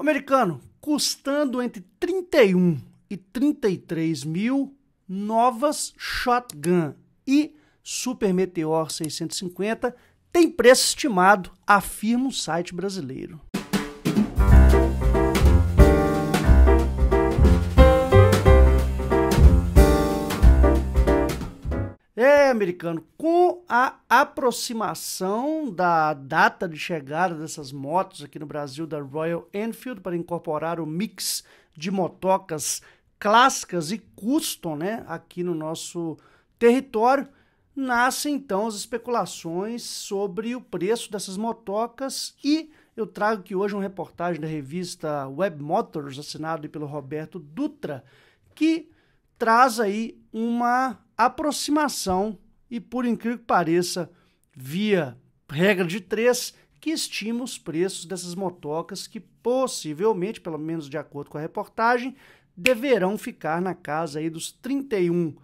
O americano, custando entre 31 e 33 mil novas shotgun e Super Meteor 650 tem preço estimado, afirma o site brasileiro. É, americano, com a aproximação da data de chegada dessas motos aqui no Brasil da Royal Enfield para incorporar o mix de motocas clássicas e custom, né, aqui no nosso território, nascem então as especulações sobre o preço dessas motocas e eu trago aqui hoje uma reportagem da revista Web Motors, assinado pelo Roberto Dutra, que traz aí uma aproximação e, por incrível que pareça, via regra de três, que estima os preços dessas motocas que possivelmente, pelo menos de acordo com a reportagem, deverão ficar na casa aí dos 31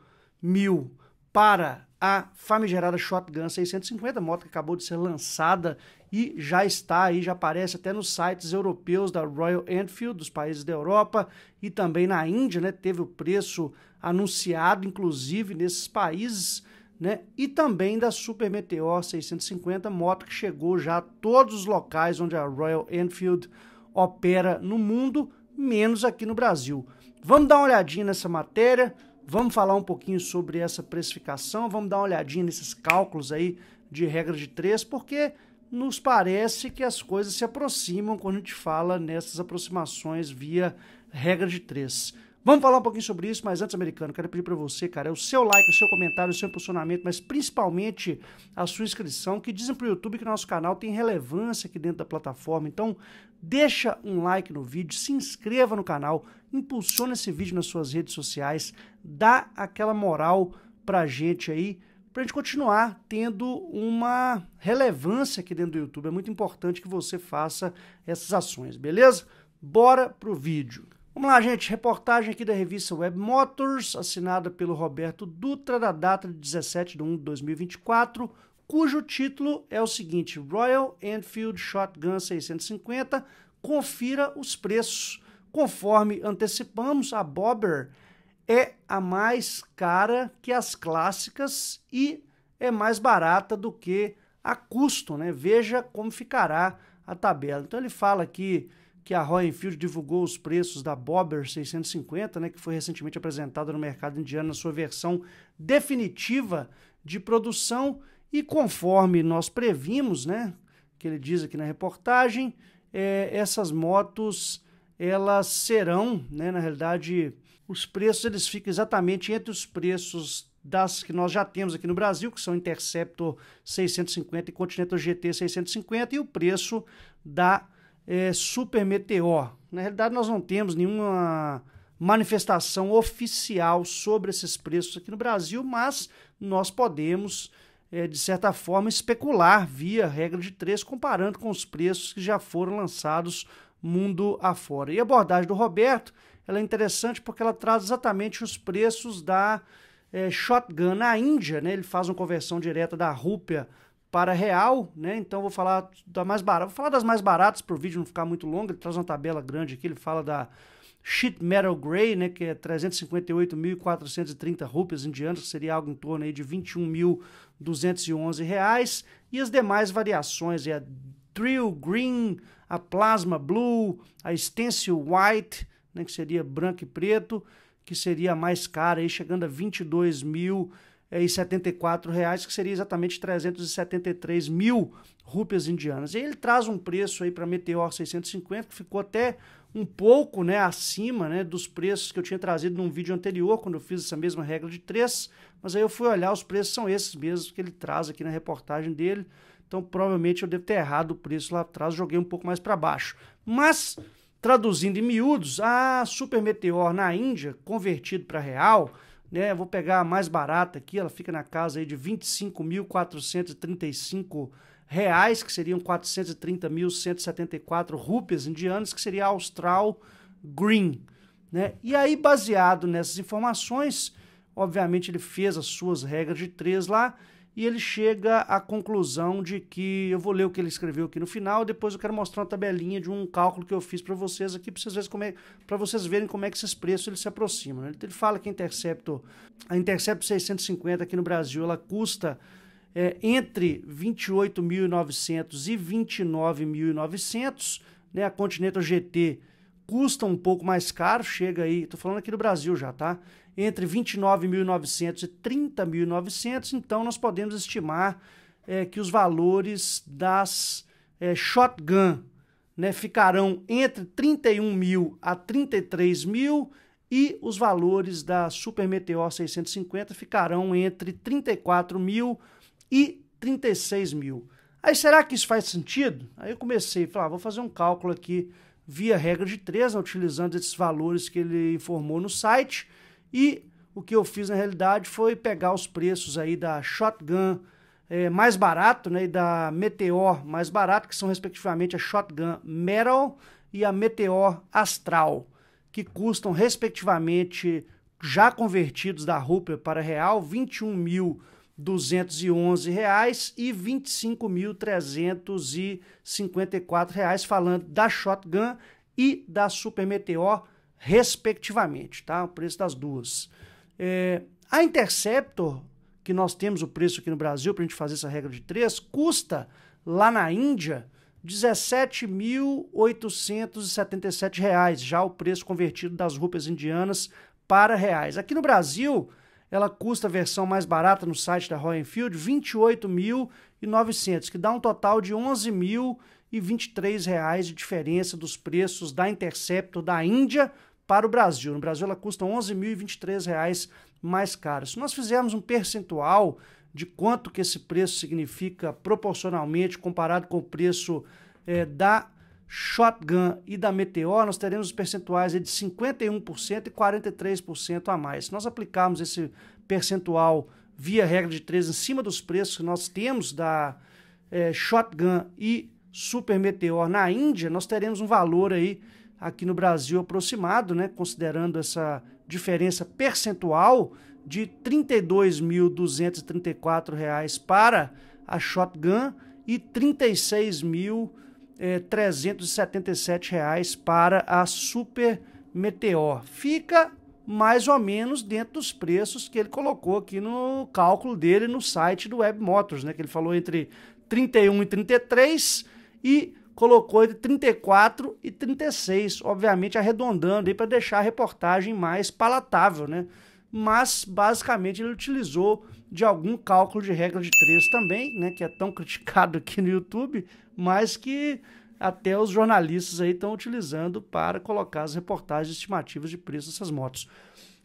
mil para a famigerada Shotgun 650, moto que acabou de ser lançada e já está aí, já aparece até nos sites europeus da Royal Enfield, dos países da Europa e também na Índia, né? Teve o preço anunciado, inclusive, nesses países, né? E também da Super Meteor 650, moto que chegou já a todos os locais onde a Royal Enfield opera no mundo, menos aqui no Brasil. Vamos dar uma olhadinha nessa matéria, vamos falar um pouquinho sobre essa precificação, vamos dar uma olhadinha nesses cálculos aí de regra de três, porque nos parece que as coisas se aproximam quando a gente fala nessas aproximações via regra de três. Vamos falar um pouquinho sobre isso, mas antes, americano, quero pedir para você, cara, é o seu like, o seu comentário, o seu impulsionamento, mas principalmente a sua inscrição, que dizem para o YouTube que nosso canal tem relevância aqui dentro da plataforma. Então, deixa um like no vídeo, se inscreva no canal, impulsiona esse vídeo nas suas redes sociais, dá aquela moral para a gente aí, para a gente continuar tendo uma relevância aqui dentro do YouTube. É muito importante que você faça essas ações, beleza? Bora pro vídeo. Vamos lá, gente. Reportagem aqui da revista Web Motors, assinada pelo Roberto Dutra, da data de 17 de 1 de 2024, cujo título é o seguinte: Royal Enfield Shotgun 650. Confira os preços. Conforme antecipamos, a Bobber é a mais cara que as clássicas e é mais barata do que a custo, né? Veja como ficará a tabela. Então ele fala aqui que a Royal Enfield divulgou os preços da Bobber 650, né, que foi recentemente apresentada no mercado indiano na sua versão definitiva de produção e conforme nós previmos, né, que ele diz aqui na reportagem, é, essas motos elas serão, né, na realidade, os preços eles ficam exatamente entre os preços das que nós já temos aqui no Brasil, que são Interceptor 650 e Continental GT 650, e o preço da é, super meteor. Na realidade, nós não temos nenhuma manifestação oficial sobre esses preços aqui no Brasil, mas nós podemos, é, de certa forma, especular via regra de três, comparando com os preços que já foram lançados mundo afora. E a abordagem do Roberto ela é interessante porque ela traz exatamente os preços da é, shotgun na Índia, né? Ele faz uma conversão direta da rúpia para real, né? Então vou falar da mais barata, vou falar das mais baratas para o vídeo não ficar muito longo. Ele traz uma tabela grande aqui, ele fala da sheet metal gray, né, que é 358.430 rupias indianas, que seria algo em torno aí de 21.211 reais, e as demais variações, é a drill green, a plasma blue, a stencil white, né, que seria branco e preto, que seria a mais cara, aí chegando a 22 mil é, e 74 reais, que seria exatamente 373 mil rúpias indianas. E ele traz um preço aí para Meteor 650 que ficou até um pouco né, acima né, dos preços que eu tinha trazido num vídeo anterior, quando eu fiz essa mesma regra de três, mas aí eu fui olhar, os preços são esses mesmos que ele traz aqui na reportagem dele, então provavelmente eu devo ter errado o preço lá atrás, joguei um pouco mais para baixo. Mas, traduzindo em miúdos, a Super Meteor na Índia, convertido para real, né? Vou pegar a mais barata aqui, ela fica na casa aí de 25.435 reais, que seriam 430.174 rupias indianas, que seria austral green, né? E aí baseado nessas informações, obviamente ele fez as suas regras de três lá e ele chega à conclusão de que eu vou ler o que ele escreveu aqui no final, depois eu quero mostrar uma tabelinha de um cálculo que eu fiz para vocês aqui, para vocês, é, vocês, verem como é que esses preços eles se aproximam. Ele, ele fala que a Interceptor, a Interceptor 650 aqui no Brasil, ela custa é, entre 28.900 e 29.900, né? A Continental GT custa um pouco mais caro, chega aí, tô falando aqui do Brasil já, tá? Entre 29.900 e 30.900, então nós podemos estimar é, que os valores das é, shotgun né, ficarão entre 31 mil a 33 mil e os valores da Super Meteor 650 ficarão entre 34 mil e 36 mil. Aí será que isso faz sentido? Aí eu comecei a falar, ah, vou fazer um cálculo aqui via regra de três, né, utilizando esses valores que ele informou no site. E o que eu fiz na realidade foi pegar os preços aí da Shotgun é, mais barato né, e da Meteor mais barato, que são respectivamente a Shotgun Metal e a Meteor Astral, que custam respectivamente, já convertidos da Rupert para real, 21 mil e R$ reais, falando da Shotgun e da Super Meteor, respectivamente, tá? O preço das duas. É, a Interceptor, que nós temos o preço aqui no Brasil para a gente fazer essa regra de três, custa lá na Índia R$ 17.877,00, já o preço convertido das roupas indianas para reais. Aqui no Brasil, R$ ela custa a versão mais barata no site da Royal Enfield R$ 28.900, que dá um total de R$ reais de diferença dos preços da Interceptor da Índia para o Brasil. No Brasil ela custa R$ reais mais caro Se nós fizermos um percentual de quanto que esse preço significa proporcionalmente comparado com o preço é, da Shotgun e da Meteor, nós teremos os percentuais de 51% e 43% a mais. Se nós aplicarmos esse percentual via regra de três em cima dos preços que nós temos da é, Shotgun e Super Meteor na Índia, nós teremos um valor aí aqui no Brasil aproximado, né, considerando essa diferença percentual de R$ 32.234 para a Shotgun e R$ 36.000 é, 377 reais para a Super Meteor. Fica mais ou menos dentro dos preços que ele colocou aqui no cálculo dele no site do Web Motors, né? Que ele falou entre 31 e 33 e colocou entre 34 e 36, obviamente arredondando aí para deixar a reportagem mais palatável, né? Mas basicamente ele utilizou de algum cálculo de regra de três também, né, que é tão criticado aqui no YouTube, mas que até os jornalistas aí estão utilizando para colocar as reportagens estimativas de preço dessas motos.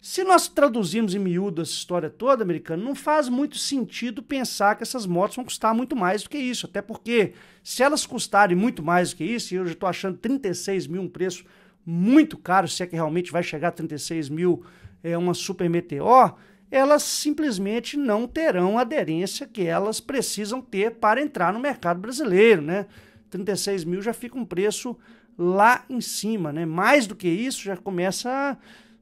Se nós traduzirmos em miúdo essa história toda, americano, não faz muito sentido pensar que essas motos vão custar muito mais do que isso. Até porque, se elas custarem muito mais do que isso, e eu já estou achando 36 mil um preço muito caro, se é que realmente vai chegar a 36 mil é uma super meteor, elas simplesmente não terão a aderência que elas precisam ter para entrar no mercado brasileiro, né? 36 mil já fica um preço lá em cima, né? Mais do que isso, já começa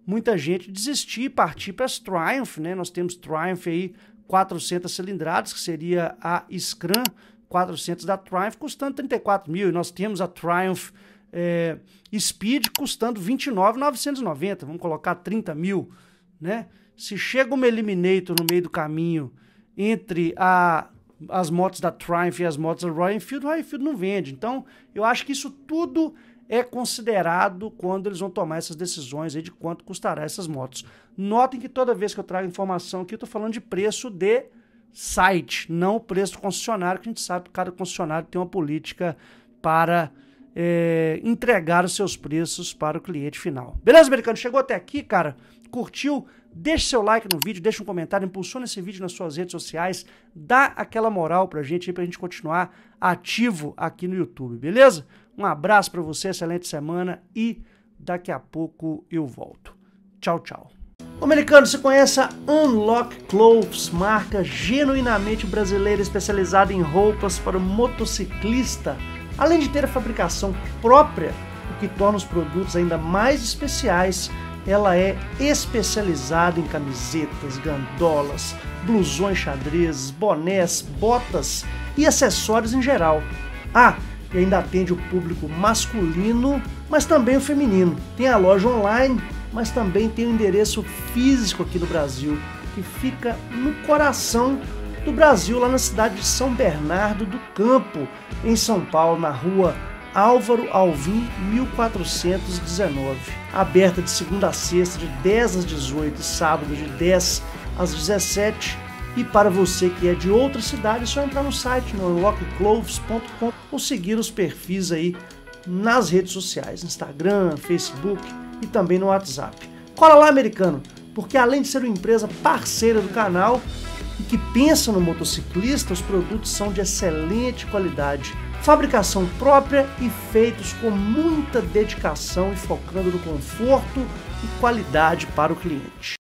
muita gente desistir, partir para as Triumph, né? Nós temos Triumph aí 400 cilindradas, que seria a Scram 400 da Triumph, custando 34 mil. E nós temos a Triumph é, Speed custando 29,990, vamos colocar 30 mil né? Se chega uma Eliminator no meio do caminho entre a, as motos da Triumph e as motos da Royal Enfield, o Royal Enfield não vende. Então, eu acho que isso tudo é considerado quando eles vão tomar essas decisões aí de quanto custará essas motos. Notem que toda vez que eu trago informação aqui, eu estou falando de preço de site, não o preço do concessionário, que a gente sabe que cada concessionário tem uma política para é, entregar os seus preços para o cliente final. Beleza, americano? Chegou até aqui, cara? Curtiu? Deixe seu like no vídeo, deixe um comentário, impulsiona esse vídeo nas suas redes sociais, dá aquela moral pra gente aí, pra gente continuar ativo aqui no YouTube, beleza? Um abraço para você, excelente semana e daqui a pouco eu volto. Tchau, tchau. O americano, você conhece a Unlock Clothes, marca genuinamente brasileira especializada em roupas para o motociclista, além de ter a fabricação própria, o que torna os produtos ainda mais especiais ela é especializada em camisetas, gandolas, blusões xadrez, bonés, botas e acessórios em geral. Ah, e ainda atende o público masculino, mas também o feminino. Tem a loja online, mas também tem o endereço físico aqui no Brasil, que fica no coração do Brasil, lá na cidade de São Bernardo do Campo, em São Paulo, na rua Álvaro Alvim 1419, aberta de segunda a sexta de 10 às 18 e sábado de 10 às 17. E para você que é de outra cidade, é só entrar no site no unlockcloves.com ou seguir os perfis aí nas redes sociais, Instagram, Facebook e também no WhatsApp. Cola lá, americano, porque além de ser uma empresa parceira do canal e que pensa no motociclista, os produtos são de excelente qualidade fabricação própria e feitos com muita dedicação e focando no conforto e qualidade para o cliente.